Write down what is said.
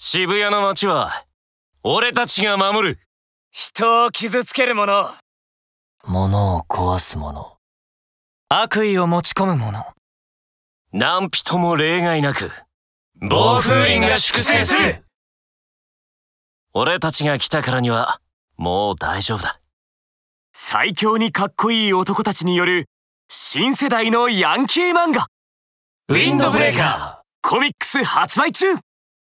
渋谷の街は、俺たちが守る。人を傷つける者。物を壊す者。悪意を持ち込む者。何人も例外なく、暴風林が粛清する俺たちが来たからには、もう大丈夫だ。最強にかっこいい男たちによる、新世代のヤンキー漫画ウィンドブレーカーコミックス発売中